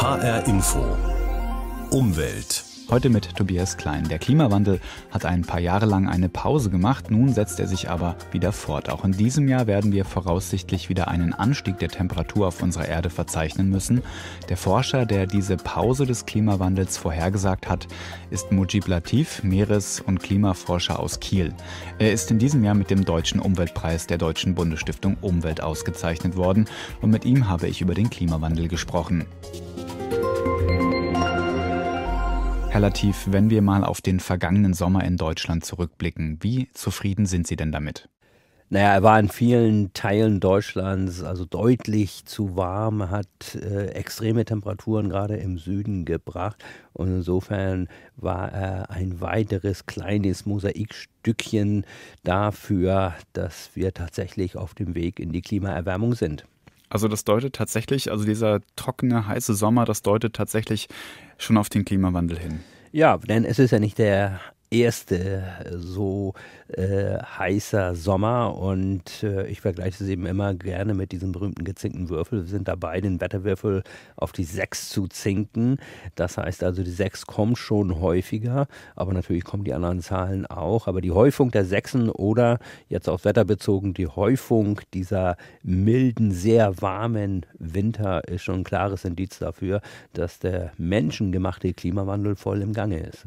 HR Info Umwelt Heute mit Tobias Klein. Der Klimawandel hat ein paar Jahre lang eine Pause gemacht, nun setzt er sich aber wieder fort. Auch in diesem Jahr werden wir voraussichtlich wieder einen Anstieg der Temperatur auf unserer Erde verzeichnen müssen. Der Forscher, der diese Pause des Klimawandels vorhergesagt hat, ist Mujib Latif, Meeres- und Klimaforscher aus Kiel. Er ist in diesem Jahr mit dem Deutschen Umweltpreis der Deutschen Bundesstiftung Umwelt ausgezeichnet worden und mit ihm habe ich über den Klimawandel gesprochen. Herr Latif, wenn wir mal auf den vergangenen Sommer in Deutschland zurückblicken, wie zufrieden sind Sie denn damit? Naja, er war in vielen Teilen Deutschlands also deutlich zu warm, hat äh, extreme Temperaturen gerade im Süden gebracht. Und insofern war er ein weiteres kleines Mosaikstückchen dafür, dass wir tatsächlich auf dem Weg in die Klimaerwärmung sind. Also das deutet tatsächlich, also dieser trockene, heiße Sommer, das deutet tatsächlich schon auf den Klimawandel hin. Ja, denn es ist ja nicht der erste äh, so äh, heißer Sommer und äh, ich vergleiche es eben immer gerne mit diesem berühmten gezinkten Würfel. Wir sind dabei, den Wetterwürfel auf die 6 zu zinken. Das heißt also, die 6 kommt schon häufiger, aber natürlich kommen die anderen Zahlen auch. Aber die Häufung der Sechsen oder jetzt aufs Wetter bezogen, die Häufung dieser milden, sehr warmen Winter ist schon ein klares Indiz dafür, dass der menschengemachte Klimawandel voll im Gange ist.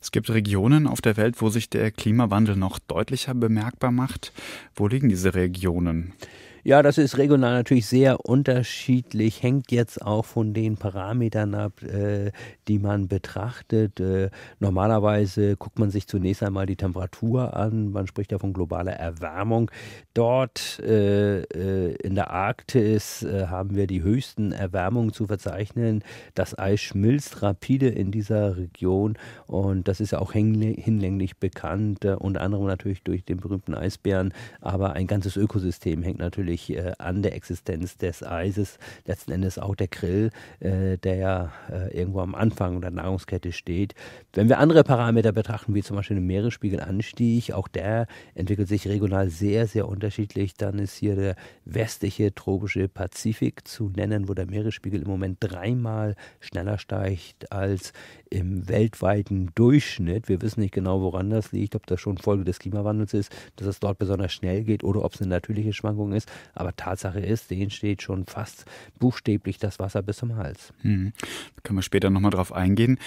Es gibt Regionen auf der Welt, wo sich der Klimawandel noch deutlicher bemerkbar macht. Wo liegen diese Regionen? Ja, das ist regional natürlich sehr unterschiedlich, hängt jetzt auch von den Parametern ab, äh, die man betrachtet. Äh, normalerweise guckt man sich zunächst einmal die Temperatur an, man spricht ja von globaler Erwärmung. Dort äh, äh in der Arktis äh, haben wir die höchsten Erwärmungen zu verzeichnen. Das Eis schmilzt rapide in dieser Region und das ist ja auch hinlänglich bekannt, äh, unter anderem natürlich durch den berühmten Eisbären, aber ein ganzes Ökosystem hängt natürlich natürlich äh, an der Existenz des Eises. Letzten Endes auch der Grill, äh, der ja äh, irgendwo am Anfang der Nahrungskette steht. Wenn wir andere Parameter betrachten, wie zum Beispiel den Meeresspiegelanstieg, auch der entwickelt sich regional sehr, sehr unterschiedlich. Dann ist hier der westliche tropische Pazifik zu nennen, wo der Meeresspiegel im Moment dreimal schneller steigt als im weltweiten Durchschnitt. Wir wissen nicht genau, woran das liegt, ob das schon Folge des Klimawandels ist, dass es dort besonders schnell geht oder ob es eine natürliche Schwankung ist. Aber Tatsache ist, denen steht schon fast buchstäblich das Wasser bis zum Hals. Hm. können wir später nochmal drauf eingehen.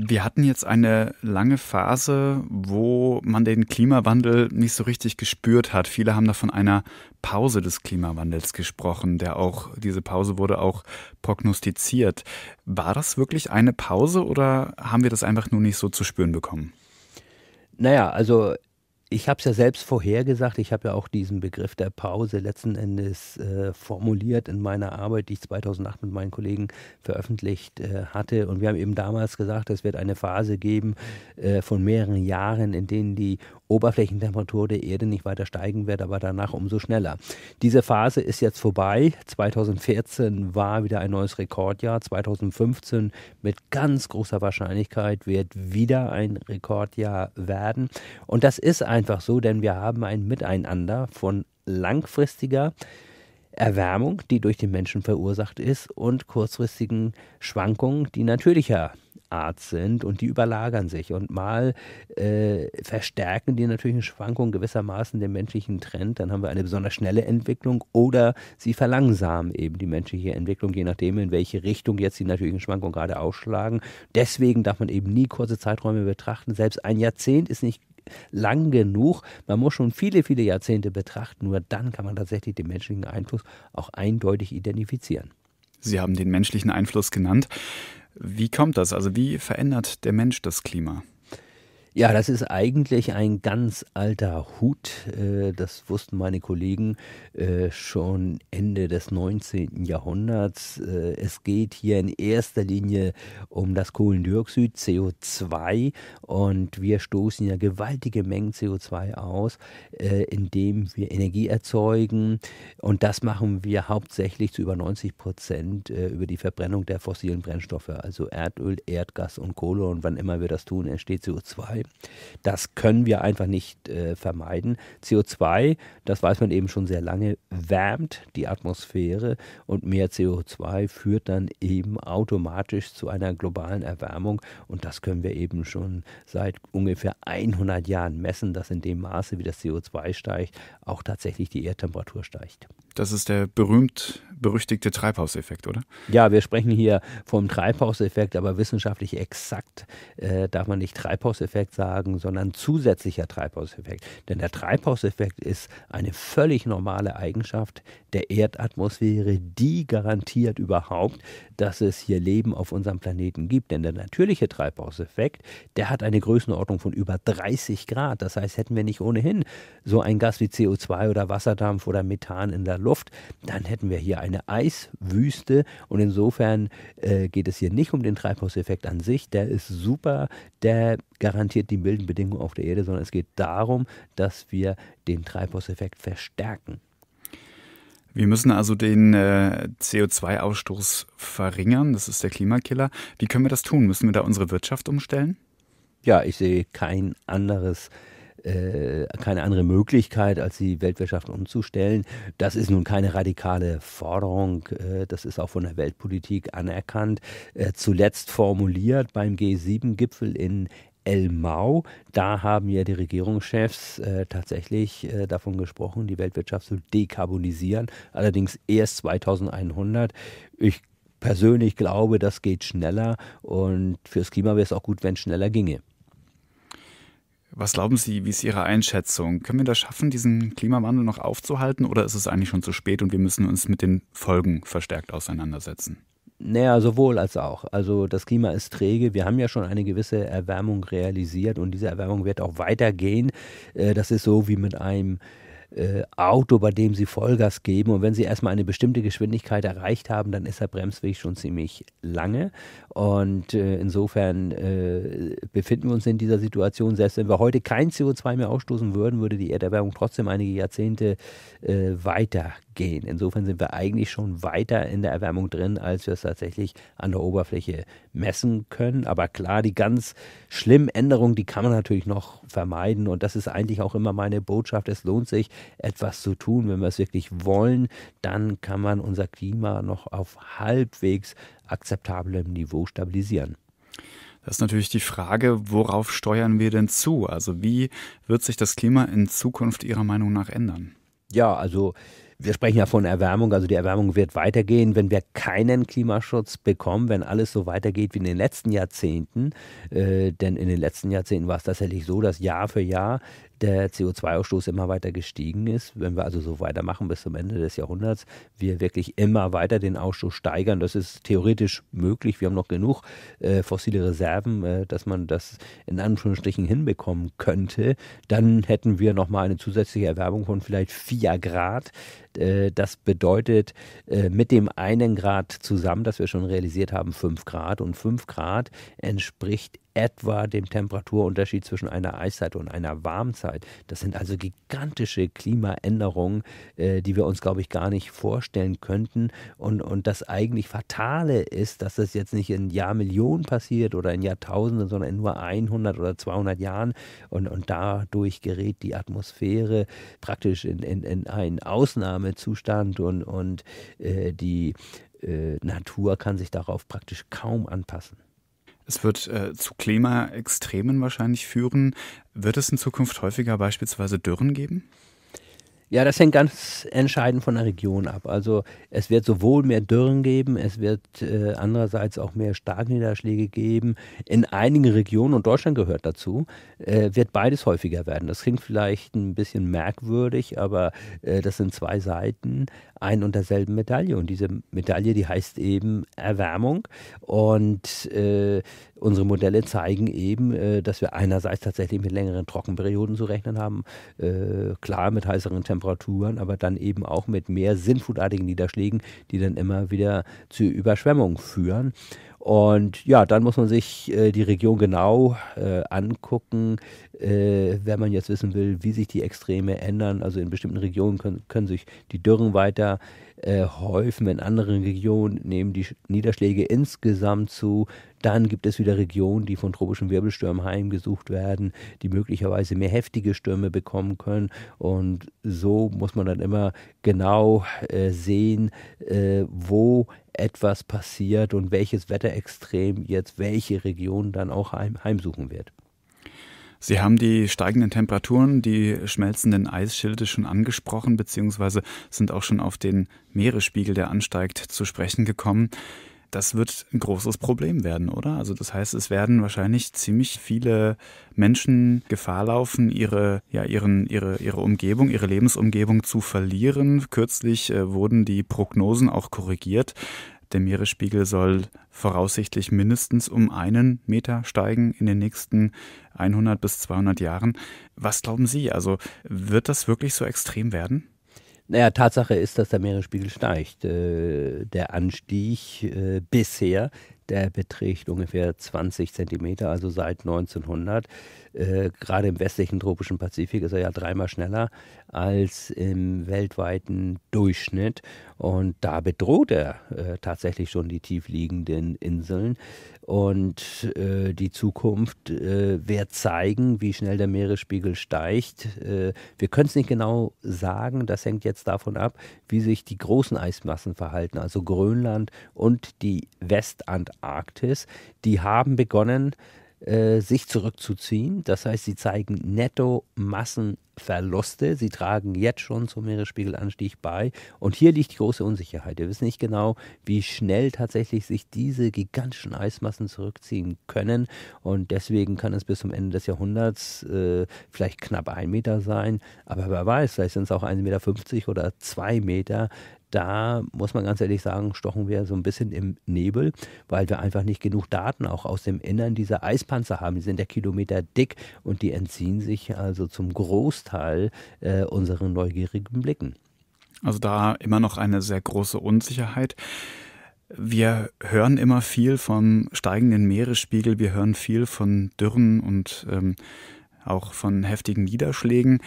Wir hatten jetzt eine lange Phase, wo man den Klimawandel nicht so richtig gespürt hat. Viele haben da von einer Pause des Klimawandels gesprochen, der auch, diese Pause wurde auch prognostiziert. War das wirklich eine Pause oder haben wir das einfach nur nicht so zu spüren bekommen? Naja, also ich habe es ja selbst vorhergesagt, ich habe ja auch diesen Begriff der Pause letzten Endes äh, formuliert in meiner Arbeit, die ich 2008 mit meinen Kollegen veröffentlicht äh, hatte. Und wir haben eben damals gesagt, es wird eine Phase geben äh, von mehreren Jahren, in denen die Oberflächentemperatur der Erde nicht weiter steigen wird, aber danach umso schneller. Diese Phase ist jetzt vorbei. 2014 war wieder ein neues Rekordjahr. 2015 mit ganz großer Wahrscheinlichkeit wird wieder ein Rekordjahr werden. Und das ist ein einfach so, denn wir haben ein Miteinander von langfristiger Erwärmung, die durch den Menschen verursacht ist, und kurzfristigen Schwankungen, die natürlicher Art sind und die überlagern sich. Und mal äh, verstärken die natürlichen Schwankungen gewissermaßen den menschlichen Trend, dann haben wir eine besonders schnelle Entwicklung oder sie verlangsamen eben die menschliche Entwicklung, je nachdem, in welche Richtung jetzt die natürlichen Schwankungen gerade ausschlagen. Deswegen darf man eben nie kurze Zeiträume betrachten. Selbst ein Jahrzehnt ist nicht lang genug. Man muss schon viele, viele Jahrzehnte betrachten. Nur dann kann man tatsächlich den menschlichen Einfluss auch eindeutig identifizieren. Sie haben den menschlichen Einfluss genannt. Wie kommt das? Also wie verändert der Mensch das Klima? Ja, das ist eigentlich ein ganz alter Hut. Äh, das wussten meine Kollegen äh, schon Ende des 19. Jahrhunderts. Äh, es geht hier in erster Linie um das Kohlendioxid, CO2. Und wir stoßen ja gewaltige Mengen CO2 aus, indem wir Energie erzeugen. Und das machen wir hauptsächlich zu über 90 Prozent über die Verbrennung der fossilen Brennstoffe, also Erdöl, Erdgas und Kohle. Und wann immer wir das tun, entsteht CO2. Das können wir einfach nicht äh, vermeiden. CO2, das weiß man eben schon sehr lange, wärmt die Atmosphäre und mehr CO2 führt dann eben automatisch zu einer globalen Erwärmung und das können wir eben schon seit ungefähr 100 Jahren messen, dass in dem Maße, wie das CO2 steigt, auch tatsächlich die Erdtemperatur steigt. Das ist der berühmt berüchtigte Treibhauseffekt, oder? Ja, wir sprechen hier vom Treibhauseffekt, aber wissenschaftlich exakt äh, darf man nicht Treibhauseffekt sagen, sondern zusätzlicher Treibhauseffekt. Denn der Treibhauseffekt ist eine völlig normale Eigenschaft der Erdatmosphäre, die garantiert überhaupt, dass es hier Leben auf unserem Planeten gibt. Denn der natürliche Treibhauseffekt, der hat eine Größenordnung von über 30 Grad. Das heißt, hätten wir nicht ohnehin so ein Gas wie CO2 oder Wasserdampf oder Methan in der Luft, dann hätten wir hier ein eine Eiswüste und insofern äh, geht es hier nicht um den Treibhauseffekt an sich, der ist super, der garantiert die milden Bedingungen auf der Erde, sondern es geht darum, dass wir den Treibhauseffekt verstärken. Wir müssen also den äh, CO2-Ausstoß verringern, das ist der Klimakiller. Wie können wir das tun? Müssen wir da unsere Wirtschaft umstellen? Ja, ich sehe kein anderes äh, äh, keine andere Möglichkeit, als die Weltwirtschaft umzustellen. Das ist nun keine radikale Forderung. Äh, das ist auch von der Weltpolitik anerkannt. Äh, zuletzt formuliert beim G7-Gipfel in El Mau. Da haben ja die Regierungschefs äh, tatsächlich äh, davon gesprochen, die Weltwirtschaft zu dekarbonisieren. Allerdings erst 2100. Ich persönlich glaube, das geht schneller und fürs Klima wäre es auch gut, wenn es schneller ginge. Was glauben Sie, wie ist Ihre Einschätzung? Können wir das schaffen, diesen Klimawandel noch aufzuhalten oder ist es eigentlich schon zu spät und wir müssen uns mit den Folgen verstärkt auseinandersetzen? Naja, sowohl als auch. Also das Klima ist träge. Wir haben ja schon eine gewisse Erwärmung realisiert und diese Erwärmung wird auch weitergehen. Äh, das ist so wie mit einem äh, Auto, bei dem sie Vollgas geben. Und wenn sie erstmal eine bestimmte Geschwindigkeit erreicht haben, dann ist der Bremsweg schon ziemlich lange. Und äh, insofern äh, befinden wir uns in dieser Situation. Selbst wenn wir heute kein CO2 mehr ausstoßen würden, würde die Erderwärmung trotzdem einige Jahrzehnte äh, weitergehen. Insofern sind wir eigentlich schon weiter in der Erwärmung drin, als wir es tatsächlich an der Oberfläche messen können. Aber klar, die ganz schlimmen Änderungen, die kann man natürlich noch vermeiden. Und das ist eigentlich auch immer meine Botschaft. Es lohnt sich, etwas zu tun. Wenn wir es wirklich wollen, dann kann man unser Klima noch auf halbwegs akzeptablem Niveau stabilisieren. Das ist natürlich die Frage, worauf steuern wir denn zu? Also wie wird sich das Klima in Zukunft Ihrer Meinung nach ändern? Ja, also wir sprechen ja von Erwärmung, also die Erwärmung wird weitergehen. Wenn wir keinen Klimaschutz bekommen, wenn alles so weitergeht wie in den letzten Jahrzehnten, äh, denn in den letzten Jahrzehnten war es tatsächlich so, dass Jahr für Jahr der CO2-Ausstoß immer weiter gestiegen ist. Wenn wir also so weitermachen bis zum Ende des Jahrhunderts, wir wirklich immer weiter den Ausstoß steigern. Das ist theoretisch möglich. Wir haben noch genug äh, fossile Reserven, äh, dass man das in Anführungsstrichen hinbekommen könnte. Dann hätten wir nochmal eine zusätzliche Erwärmung von vielleicht 4 Grad äh, das bedeutet äh, mit dem einen Grad zusammen, das wir schon realisiert haben, 5 Grad. Und 5 Grad entspricht etwa dem Temperaturunterschied zwischen einer Eiszeit und einer Warmzeit. Das sind also gigantische Klimaänderungen, äh, die wir uns, glaube ich, gar nicht vorstellen könnten. Und, und das eigentlich Fatale ist, dass das jetzt nicht in Jahrmillionen passiert oder in Jahrtausenden, sondern in nur 100 oder 200 Jahren. Und, und dadurch gerät die Atmosphäre praktisch in, in, in einen Ausnahmezustand und, und äh, die äh, Natur kann sich darauf praktisch kaum anpassen. Es wird äh, zu Klimaextremen wahrscheinlich führen. Wird es in Zukunft häufiger beispielsweise Dürren geben? Ja, das hängt ganz entscheidend von der Region ab. Also es wird sowohl mehr Dürren geben, es wird äh, andererseits auch mehr Starkniederschläge geben. In einigen Regionen, und Deutschland gehört dazu, äh, wird beides häufiger werden. Das klingt vielleicht ein bisschen merkwürdig, aber äh, das sind zwei Seiten ein und derselben Medaille. Und diese Medaille, die heißt eben Erwärmung. Und äh, unsere Modelle zeigen eben, äh, dass wir einerseits tatsächlich mit längeren Trockenperioden zu rechnen haben, äh, klar mit heißeren Temperaturen, aber dann eben auch mit mehr sinnfutartigen Niederschlägen, die dann immer wieder zu Überschwemmungen führen. Und ja, dann muss man sich äh, die Region genau äh, angucken, äh, wenn man jetzt wissen will, wie sich die Extreme ändern. Also in bestimmten Regionen können, können sich die Dürren weiter äh, äh, häufen. In anderen Regionen nehmen die Niederschläge insgesamt zu. Dann gibt es wieder Regionen, die von tropischen Wirbelstürmen heimgesucht werden, die möglicherweise mehr heftige Stürme bekommen können. Und so muss man dann immer genau äh, sehen, äh, wo etwas passiert und welches Wetterextrem jetzt welche Region dann auch heim heimsuchen wird. Sie haben die steigenden Temperaturen, die schmelzenden Eisschilde schon angesprochen, beziehungsweise sind auch schon auf den Meeresspiegel, der ansteigt, zu sprechen gekommen. Das wird ein großes Problem werden, oder? Also das heißt, es werden wahrscheinlich ziemlich viele Menschen Gefahr laufen, ihre, ja, ihren, ihre, ihre Umgebung, ihre Lebensumgebung zu verlieren. Kürzlich äh, wurden die Prognosen auch korrigiert. Der Meeresspiegel soll voraussichtlich mindestens um einen Meter steigen in den nächsten 100 bis 200 Jahren. Was glauben Sie? Also wird das wirklich so extrem werden? Naja, Tatsache ist, dass der Meeresspiegel steigt. Äh, der Anstieg äh, bisher, der beträgt ungefähr 20 Zentimeter, also seit 1900. Äh, gerade im westlichen tropischen Pazifik ist er ja dreimal schneller als im weltweiten Durchschnitt. Und da bedroht er äh, tatsächlich schon die tiefliegenden Inseln. Und äh, die Zukunft äh, wird zeigen, wie schnell der Meeresspiegel steigt. Äh, wir können es nicht genau sagen. Das hängt jetzt davon ab, wie sich die großen Eismassen verhalten, also Grönland und die Westantarktis. Die haben begonnen, äh, sich zurückzuziehen. Das heißt, sie zeigen Netto-Massenverluste. Sie tragen jetzt schon zum Meeresspiegelanstieg bei. Und hier liegt die große Unsicherheit. Wir wissen nicht genau, wie schnell tatsächlich sich diese gigantischen Eismassen zurückziehen können. Und deswegen kann es bis zum Ende des Jahrhunderts äh, vielleicht knapp ein Meter sein. Aber wer weiß, vielleicht sind es auch 1,50 Meter oder zwei Meter da muss man ganz ehrlich sagen, stochen wir so ein bisschen im Nebel, weil wir einfach nicht genug Daten auch aus dem Innern dieser Eispanzer haben. Die sind ja Kilometer dick und die entziehen sich also zum Großteil äh, unseren neugierigen Blicken. Also da immer noch eine sehr große Unsicherheit. Wir hören immer viel vom steigenden Meeresspiegel, wir hören viel von Dürren und ähm, auch von heftigen Niederschlägen.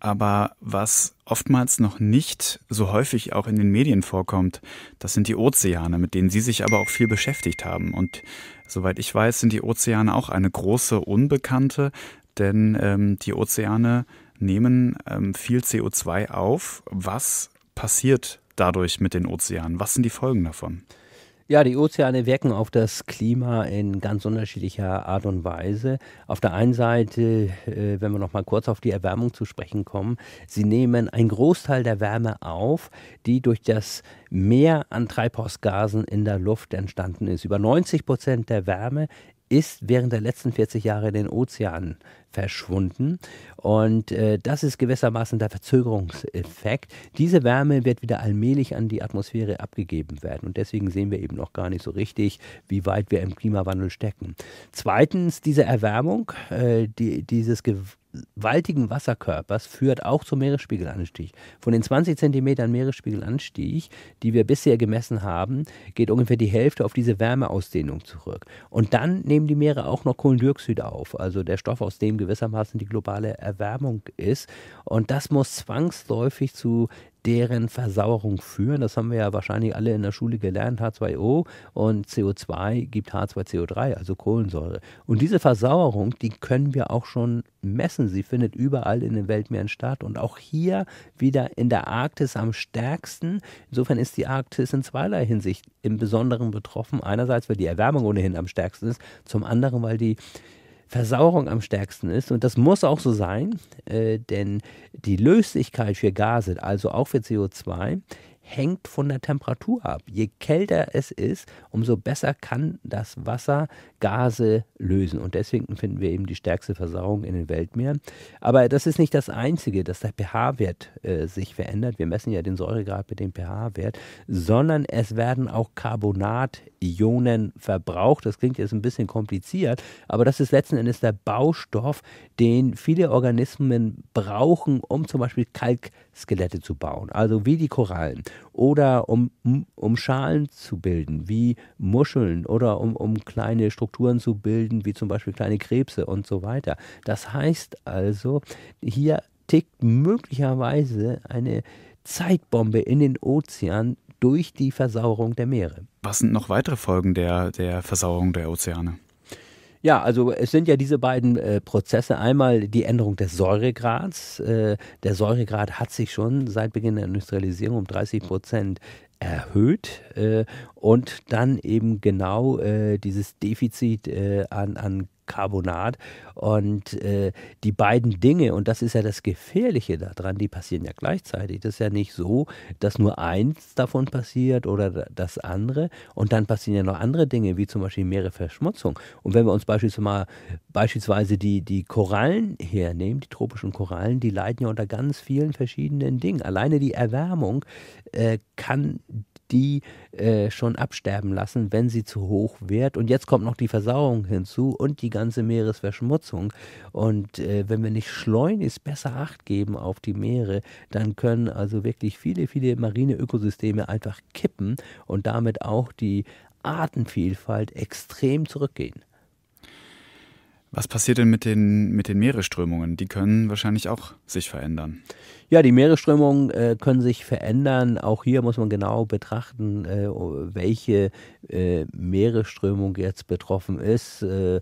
Aber was oftmals noch nicht so häufig auch in den Medien vorkommt, das sind die Ozeane, mit denen Sie sich aber auch viel beschäftigt haben. Und soweit ich weiß, sind die Ozeane auch eine große Unbekannte, denn ähm, die Ozeane nehmen ähm, viel CO2 auf. Was passiert dadurch mit den Ozeanen? Was sind die Folgen davon? Ja, die Ozeane wirken auf das Klima in ganz unterschiedlicher Art und Weise. Auf der einen Seite, äh, wenn wir noch mal kurz auf die Erwärmung zu sprechen kommen, sie nehmen einen Großteil der Wärme auf, die durch das Mehr an Treibhausgasen in der Luft entstanden ist. Über 90 Prozent der Wärme ist während der letzten 40 Jahre in den Ozeanen verschwunden. Und äh, das ist gewissermaßen der Verzögerungseffekt. Diese Wärme wird wieder allmählich an die Atmosphäre abgegeben werden. Und deswegen sehen wir eben noch gar nicht so richtig, wie weit wir im Klimawandel stecken. Zweitens, diese Erwärmung, äh, die, dieses waltigen Wasserkörpers führt auch zum Meeresspiegelanstieg. Von den 20 Zentimetern Meeresspiegelanstieg, die wir bisher gemessen haben, geht ungefähr die Hälfte auf diese Wärmeausdehnung zurück. Und dann nehmen die Meere auch noch Kohlendioxid auf, also der Stoff, aus dem gewissermaßen die globale Erwärmung ist. Und das muss zwangsläufig zu deren Versauerung führen. Das haben wir ja wahrscheinlich alle in der Schule gelernt, H2O und CO2 gibt H2CO3, also Kohlensäure. Und diese Versauerung, die können wir auch schon messen. Sie findet überall in den Weltmeeren statt und auch hier wieder in der Arktis am stärksten. Insofern ist die Arktis in zweierlei Hinsicht im Besonderen betroffen. Einerseits, weil die Erwärmung ohnehin am stärksten ist, zum anderen, weil die Versauerung am stärksten ist. Und das muss auch so sein, äh, denn die Löslichkeit für Gase, also auch für CO2, hängt von der Temperatur ab. Je kälter es ist, umso besser kann das Wasser Gase lösen. Und deswegen finden wir eben die stärkste Versauerung in den Weltmeeren. Aber das ist nicht das Einzige, dass der pH-Wert äh, sich verändert. Wir messen ja den Säuregrad mit dem pH-Wert, sondern es werden auch Carbonationen verbraucht. Das klingt jetzt ein bisschen kompliziert, aber das ist letzten Endes der Baustoff, den viele Organismen brauchen, um zum Beispiel Kalkskelette zu bauen, also wie die Korallen oder um, um, Schalen zu bilden, wie Muscheln oder um, um kleine Strukturen zu bilden, wie zum Beispiel kleine Krebse und so weiter. Das heißt also, hier tickt möglicherweise eine Zeitbombe in den Ozean durch die Versauerung der Meere. Was sind noch weitere Folgen der, der Versauerung der Ozeane? Ja, also es sind ja diese beiden äh, Prozesse. Einmal die Änderung des Säuregrads. Äh, der Säuregrad hat sich schon seit Beginn der Industrialisierung um 30 Prozent erhöht äh, und dann eben genau äh, dieses Defizit äh, an, an Carbonat. Und äh, die beiden Dinge, und das ist ja das Gefährliche daran, die passieren ja gleichzeitig. Das ist ja nicht so, dass nur eins davon passiert oder das andere. Und dann passieren ja noch andere Dinge, wie zum Beispiel Meereverschmutzung. Und wenn wir uns beispielsweise, mal, beispielsweise die, die Korallen hernehmen, die tropischen Korallen, die leiden ja unter ganz vielen verschiedenen Dingen. Alleine die Erwärmung äh, kann die äh, schon absterben lassen, wenn sie zu hoch wird. Und jetzt kommt noch die Versauerung hinzu und die ganze Meeresverschmutzung. Und äh, wenn wir nicht schleunigst besser Acht geben auf die Meere, dann können also wirklich viele, viele marine Ökosysteme einfach kippen und damit auch die Artenvielfalt extrem zurückgehen. Was passiert denn mit den, mit den Meeresströmungen? Die können wahrscheinlich auch sich verändern. Ja, die Meeresströmungen äh, können sich verändern. Auch hier muss man genau betrachten, äh, welche äh, Meeresströmung jetzt betroffen ist. Äh,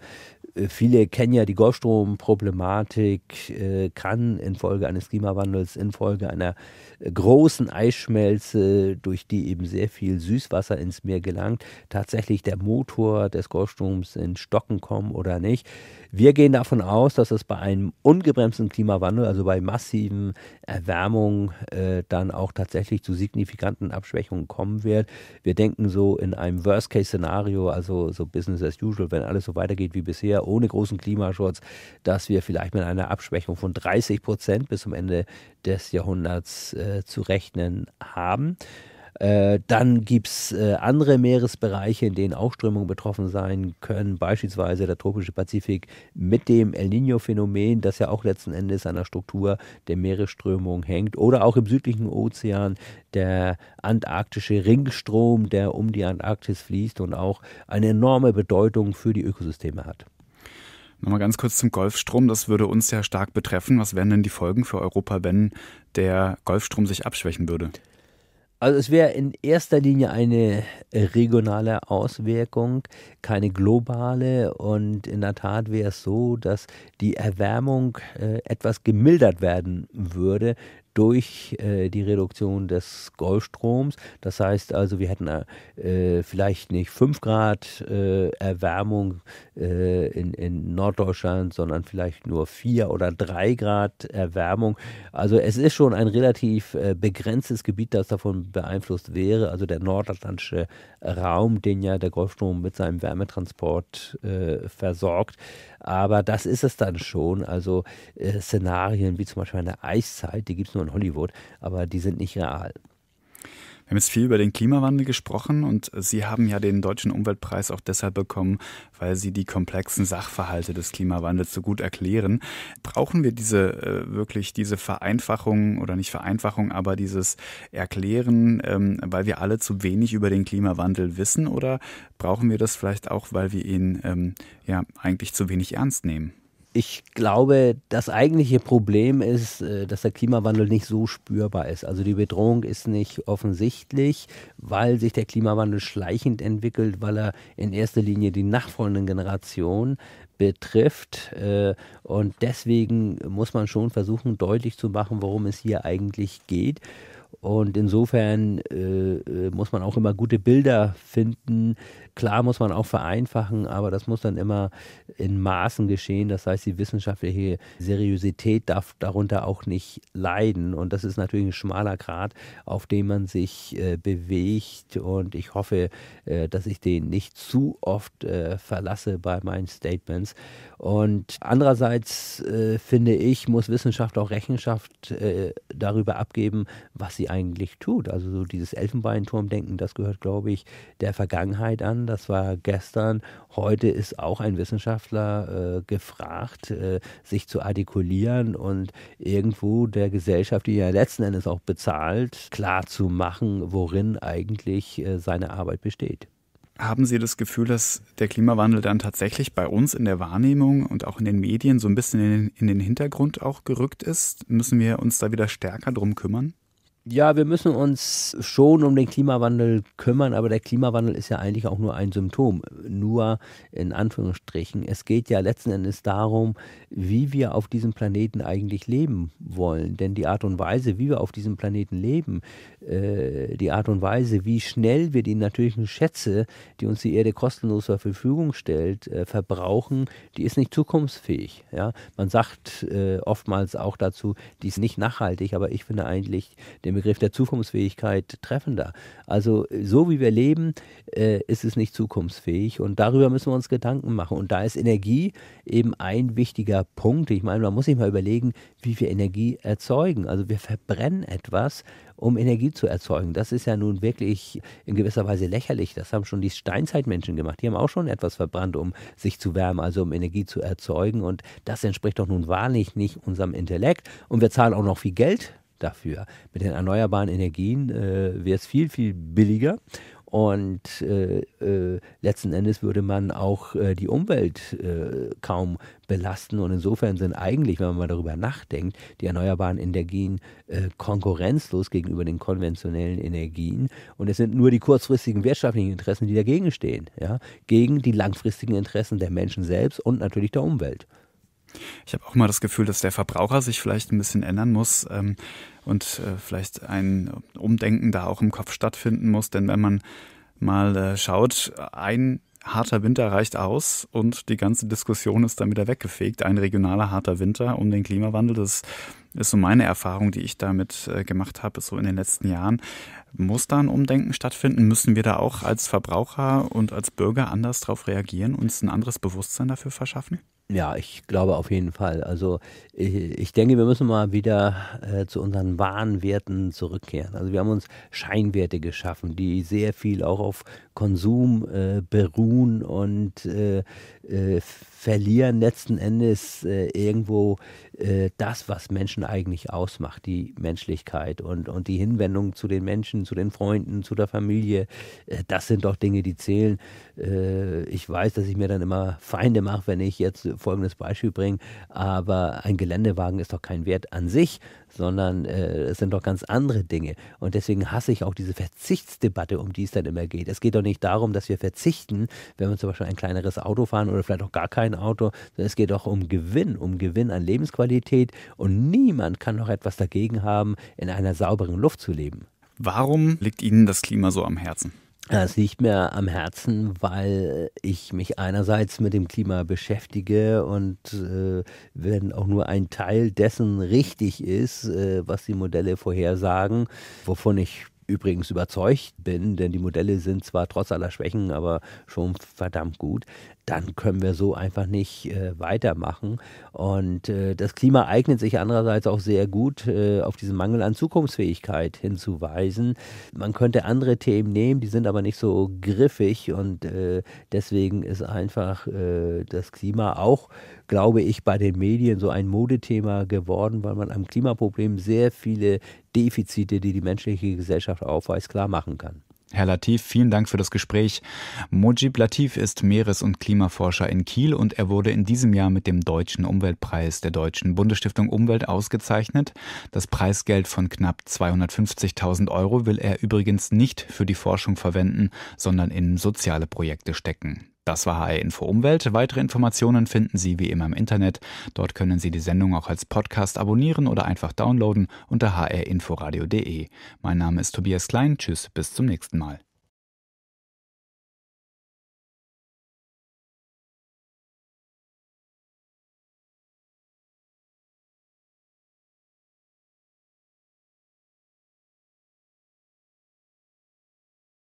äh, viele kennen ja die Golfstromproblematik, äh, kann infolge eines Klimawandels, infolge einer äh, großen Eisschmelze, durch die eben sehr viel Süßwasser ins Meer gelangt, tatsächlich der Motor des Golfstroms in Stocken kommen oder nicht. Wir gehen davon aus, dass es bei einem ungebremsten Klimawandel, also bei massiven Erwärmungen, äh, dann auch tatsächlich zu signifikanten Abschwächungen kommen wird. Wir denken so in einem Worst-Case-Szenario, also so Business as usual, wenn alles so weitergeht wie bisher, ohne großen Klimaschutz, dass wir vielleicht mit einer Abschwächung von 30 Prozent bis zum Ende des Jahrhunderts äh, zu rechnen haben. Äh, dann gibt es äh, andere Meeresbereiche, in denen auch Strömungen betroffen sein können, beispielsweise der tropische Pazifik mit dem El Niño-Phänomen, das ja auch letzten Endes an der Struktur der Meeresströmung hängt, oder auch im südlichen Ozean der antarktische Ringstrom, der um die Antarktis fließt und auch eine enorme Bedeutung für die Ökosysteme hat. Nochmal ganz kurz zum Golfstrom. Das würde uns ja stark betreffen. Was wären denn die Folgen für Europa, wenn der Golfstrom sich abschwächen würde? Also es wäre in erster Linie eine regionale Auswirkung, keine globale. Und in der Tat wäre es so, dass die Erwärmung äh, etwas gemildert werden würde durch äh, die Reduktion des Golfstroms. Das heißt also, wir hätten äh, vielleicht nicht 5 Grad äh, Erwärmung äh, in, in, Norddeutschland, sondern vielleicht nur 4 oder 3 Grad Erwärmung. Also es ist schon ein relativ äh, begrenztes Gebiet, das davon beeinflusst wäre. Also der nordatlantische Raum, den ja der Golfstrom mit seinem Wärmetransport äh, versorgt. Aber das ist es dann schon. Also äh, Szenarien wie zum Beispiel eine Eiszeit, die gibt es nur in Hollywood, aber die sind nicht real. Wir haben jetzt viel über den Klimawandel gesprochen und Sie haben ja den Deutschen Umweltpreis auch deshalb bekommen, weil Sie die komplexen Sachverhalte des Klimawandels so gut erklären. Brauchen wir diese äh, wirklich diese Vereinfachung oder nicht Vereinfachung, aber dieses Erklären, ähm, weil wir alle zu wenig über den Klimawandel wissen oder brauchen wir das vielleicht auch, weil wir ihn ähm, ja eigentlich zu wenig ernst nehmen? ich glaube, das eigentliche Problem ist, äh, dass der Klimawandel nicht so spürbar ist. Also die Bedrohung ist nicht offensichtlich, weil sich der Klimawandel schleichend entwickelt, weil er in erster Linie die nachfolgenden Generationen betrifft. Äh, und deswegen muss man schon versuchen, deutlich zu machen, worum es hier eigentlich geht. Und insofern äh, äh, muss man auch immer gute Bilder finden. Klar muss man auch vereinfachen, aber das muss dann immer in Maßen geschehen. Das heißt, die wissenschaftliche Seriosität darf darunter auch nicht leiden. Und das ist natürlich ein schmaler Grad, auf dem man sich äh, bewegt. Und ich hoffe, äh, dass ich den nicht zu oft äh, verlasse bei meinen Statements. Und andererseits äh, finde ich, muss Wissenschaft auch Rechenschaft darüber abgeben, was sie eigentlich eigentlich tut. Also so dieses Elfenbeinturmdenken, das gehört, glaube ich, der Vergangenheit an. Das war gestern. Heute ist auch ein Wissenschaftler äh, gefragt, äh, sich zu artikulieren und irgendwo der Gesellschaft, die ja letzten Endes auch bezahlt, klar zu machen, worin eigentlich äh, seine Arbeit besteht. Haben Sie das Gefühl, dass der Klimawandel dann tatsächlich bei uns in der Wahrnehmung und auch in den Medien so ein bisschen in den, in den Hintergrund auch gerückt ist? Müssen wir uns da wieder stärker drum kümmern? Ja, wir müssen uns schon um den Klimawandel kümmern, aber der Klimawandel ist ja eigentlich auch nur ein Symptom. Nur in Anführungsstrichen. Es geht ja letzten Endes darum, wie wir auf diesem Planeten eigentlich leben wollen. Denn die Art und Weise, wie wir auf diesem Planeten leben, äh, die Art und Weise, wie schnell wir die natürlichen Schätze, die uns die Erde kostenlos zur Verfügung stellt, äh, verbrauchen, die ist nicht zukunftsfähig. Ja? Man sagt äh, oftmals auch dazu, die ist nicht nachhaltig, aber ich finde eigentlich, der Begriff der Zukunftsfähigkeit treffender. Also so wie wir leben, äh, ist es nicht zukunftsfähig und darüber müssen wir uns Gedanken machen. Und da ist Energie eben ein wichtiger Punkt. Ich meine, man muss sich mal überlegen, wie wir Energie erzeugen. Also wir verbrennen etwas, um Energie zu erzeugen. Das ist ja nun wirklich in gewisser Weise lächerlich. Das haben schon die Steinzeitmenschen gemacht. Die haben auch schon etwas verbrannt, um sich zu wärmen, also um Energie zu erzeugen. Und das entspricht doch nun wahrlich nicht unserem Intellekt. Und wir zahlen auch noch viel Geld dafür. Mit den erneuerbaren Energien äh, wäre es viel, viel billiger. Und äh, äh, letzten Endes würde man auch äh, die Umwelt äh, kaum belasten. Und insofern sind eigentlich, wenn man mal darüber nachdenkt, die erneuerbaren Energien äh, konkurrenzlos gegenüber den konventionellen Energien. Und es sind nur die kurzfristigen wirtschaftlichen Interessen, die dagegen stehen. Ja? Gegen die langfristigen Interessen der Menschen selbst und natürlich der Umwelt. Ich habe auch mal das Gefühl, dass der Verbraucher sich vielleicht ein bisschen ändern muss ähm, und äh, vielleicht ein Umdenken da auch im Kopf stattfinden muss. Denn wenn man mal äh, schaut, ein harter Winter reicht aus und die ganze Diskussion ist dann wieder weggefegt. Ein regionaler harter Winter um den Klimawandel, das ist so meine Erfahrung, die ich damit äh, gemacht habe, so in den letzten Jahren. Muss da ein Umdenken stattfinden? Müssen wir da auch als Verbraucher und als Bürger anders darauf reagieren, uns ein anderes Bewusstsein dafür verschaffen? Ja, ich glaube auf jeden Fall. Also ich, ich denke, wir müssen mal wieder äh, zu unseren wahren Werten zurückkehren. Also wir haben uns Scheinwerte geschaffen, die sehr viel auch auf Konsum äh, beruhen und äh, äh verlieren letzten Endes äh, irgendwo äh, das, was Menschen eigentlich ausmacht, die Menschlichkeit und, und die Hinwendung zu den Menschen, zu den Freunden, zu der Familie. das sind doch Dinge, die zählen äh, ich weiß, dass ich mir dann immer Feinde mache, wenn ich jetzt folgendes Beispiel bringe, aber ein Geländewagen ist doch kein Wert an sich, sondern äh, es sind doch ganz andere Dinge. Und deswegen hasse ich auch diese Verzichtsdebatte, um die es dann immer geht. Es geht doch nicht darum, dass wir verzichten, wenn wir zum Beispiel ein kleineres Auto fahren oder vielleicht auch gar kein Auto, sondern es geht doch um Gewinn, um Gewinn an Lebensqualität und niemand kann noch etwas dagegen haben, in einer sauberen Luft zu leben. Warum liegt Ihnen das Klima so am Herzen? Äh, es liegt mir am Herzen, weil ich mich einerseits mit dem Klima beschäftige und äh, wenn auch nur ein Teil dessen richtig ist, äh, was die Modelle vorhersagen, wovon ich übrigens überzeugt bin, denn die Modelle sind zwar trotz aller Schwächen, aber schon verdammt gut dann können wir so einfach nicht äh, weitermachen. Und äh, das Klima eignet sich andererseits auch sehr gut, äh, auf diesen Mangel an Zukunftsfähigkeit hinzuweisen. Man könnte andere Themen nehmen, die sind aber nicht so griffig und äh, deswegen ist einfach äh, das Klima auch, glaube ich, bei den Medien so ein Modethema geworden, weil man am Klimaproblem sehr viele Defizite, die die menschliche Gesellschaft aufweist, klar machen kann. Herr Latif, vielen Dank für das Gespräch. Mojib Latif ist Meeres- und Klimaforscher in Kiel und er wurde in diesem Jahr mit dem Deutschen Umweltpreis der Deutschen Bundesstiftung Umwelt ausgezeichnet. Das Preisgeld von knapp 250.000 Euro will er übrigens nicht für die Forschung verwenden, sondern in soziale Projekte stecken. Das war HR Info Umwelt. Weitere Informationen finden Sie wie immer im Internet. Dort können Sie die Sendung auch als Podcast abonnieren oder einfach downloaden unter hrinforadio.de. Mein Name ist Tobias Klein. Tschüss, bis zum nächsten Mal.